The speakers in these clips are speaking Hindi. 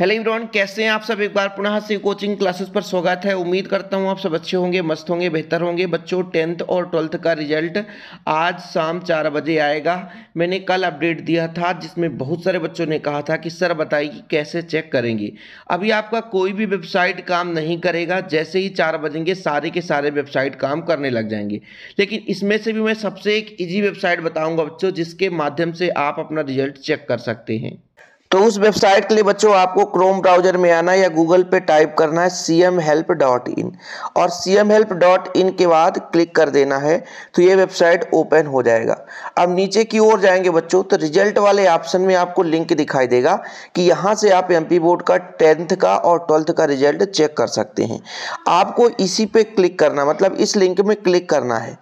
हेलो इमरान कैसे हैं आप सब एक बार पुनः से कोचिंग क्लासेस पर स्वागत है उम्मीद करता हूं आप सब अच्छे होंगे मस्त होंगे बेहतर होंगे बच्चों टेंथ और ट्वेल्थ का रिजल्ट आज शाम चार बजे आएगा मैंने कल अपडेट दिया था जिसमें बहुत सारे बच्चों ने कहा था कि सर बताइए कि कैसे चेक करेंगे अभी आपका कोई भी वेबसाइट काम नहीं करेगा जैसे ही चार बजेंगे सारे के सारे वेबसाइट काम करने लग जाएंगे लेकिन इसमें से भी मैं सबसे एक ईजी वेबसाइट बताऊँगा बच्चों जिसके माध्यम से आप अपना रिजल्ट चेक कर सकते हैं तो उस वेबसाइट के लिए बच्चों आपको क्रोम ब्राउजर में आना या गूगल पे टाइप करना है C M help dot in और C M help dot in के बाद क्लिक कर देना है तो ये वेबसाइट ओपन हो जाएगा अब नीचे की ओर जाएंगे बच्चों तो रिजल्ट वाले ऑप्शन में आपको लिंक दिखाई देगा कि यहाँ से आप एम बोर्ड का टेंथ का और ट्वेल्थ का रिजल्ट चेक कर सकते हैं आपको इसी पे क्लिक करना मतलब इस लिंक में क्लिक करना है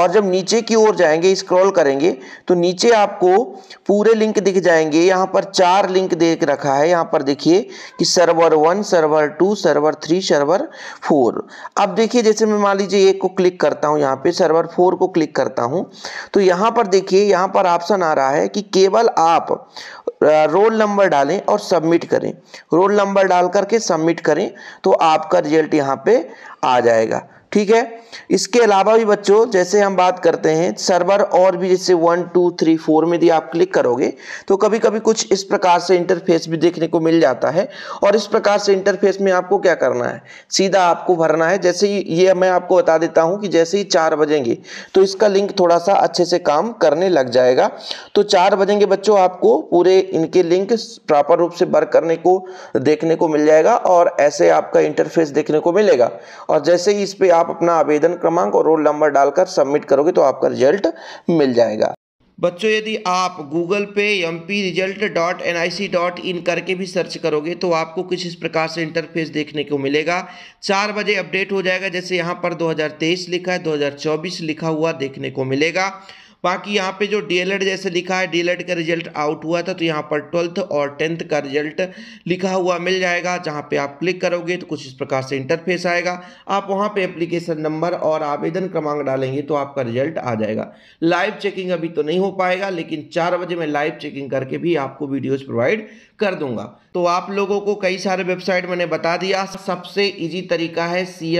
और जब नीचे की ओर जाएंगे स्क्रॉल करेंगे तो नीचे आपको पूरे लिंक दिख जाएंगे यहाँ पर चार लिंक दे रखा है यहाँ पर देखिए कि server one server two server three server four अब देखिए जैसे मैं मान लीजिए एक को क्लिक करता हूँ यहाँ पे सर्वर फोर को क्लिक करता हूँ तो यहाँ पर देखिए यहाँ पर ऑप्शन आ रहा है कि केवल आप रोल नंबर डालें और सबमिट करें रोल नंबर डाल करके सबमिट करें तो आपका रिजल्ट यहाँ पे आ जाएगा ठीक है इसके अलावा भी बच्चों जैसे हम बात करते हैं सर्वर और भी जैसे वन टू थ्री फोर में भी आप क्लिक करोगे तो कभी कभी कुछ इस प्रकार से इंटरफेस भी देखने को मिल जाता है और इस प्रकार से इंटरफेस में आपको क्या करना है सीधा आपको भरना है जैसे ही ये मैं आपको बता देता हूँ कि जैसे ही चार बजेंगे तो इसका लिंक थोड़ा सा अच्छे से काम करने लग जाएगा तो चार बजेंगे बच्चों आपको पूरे इनके लिंक प्रॉपर रूप से वर्क करने को देखने को मिल जाएगा और ऐसे आपका इंटरफेस देखने को मिलेगा और जैसे ही इस पर आप आप अपना आवेदन क्रमांक और रोल नंबर डालकर सबमिट करोगे तो आपका रिजल्ट मिल जाएगा बच्चों यदि आप गूगल पे M P result dot N I C dot in करके भी सर्च करोगे तो आपको कुछ इस प्रकार से इंटरफेस देखने को मिलेगा चार बजे अपडेट हो जाएगा जैसे यहाँ पर 2023 लिखा है 2024 लिखा हुआ देखने को मिलेगा बाकी यहाँ पे जो डीएलएड e जैसे लिखा है डीएलएड e का रिजल्ट आउट हुआ था तो यहाँ पर ट्वेल्थ और टेंथ का रिजल्ट लिखा हुआ मिल जाएगा जहाँ पे आप क्लिक करोगे तो कुछ इस प्रकार से इंटरफेस आएगा आप वहाँ पे एप्लीकेशन नंबर और आवेदन क्रमांक डालेंगे तो आपका रिजल्ट आ जाएगा लाइव चेकिंग अभी तो नहीं हो पाएगा लेकिन चार बजे मैं लाइव चेकिंग करके भी आपको वीडियोज़ प्रोवाइड कर दूंगा तो आप लोगों को कई सारे वेबसाइट मैंने बता दिया सबसे ईजी तरीका है सी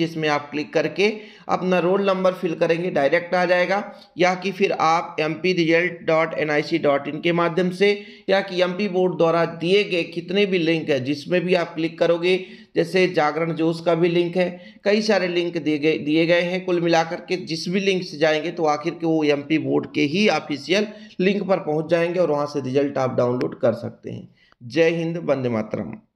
जिसमें आप क्लिक करके अपना रोल नंबर फिल करेंगे डायरेक्ट आ जाएगा या कि फिर आप M P result dot N I C dot in के माध्यम से या कि एम पी बोर्ड द्वारा दिए गए कितने भी लिंक है जिसमें भी आप क्लिक करोगे जैसे जागरण जोश का भी लिंक है कई सारे लिंक दिए गए दिए गए हैं कुल मिलाकर के जिस भी लिंक से जाएंगे तो आखिर के वो एम पी बोर्ड के ही ऑफिशियल लिंक पर पहुंच जाएंगे और वहाँ से रिजल्ट आप डाउनलोड कर सकते हैं जय हिंद वंदे मातरम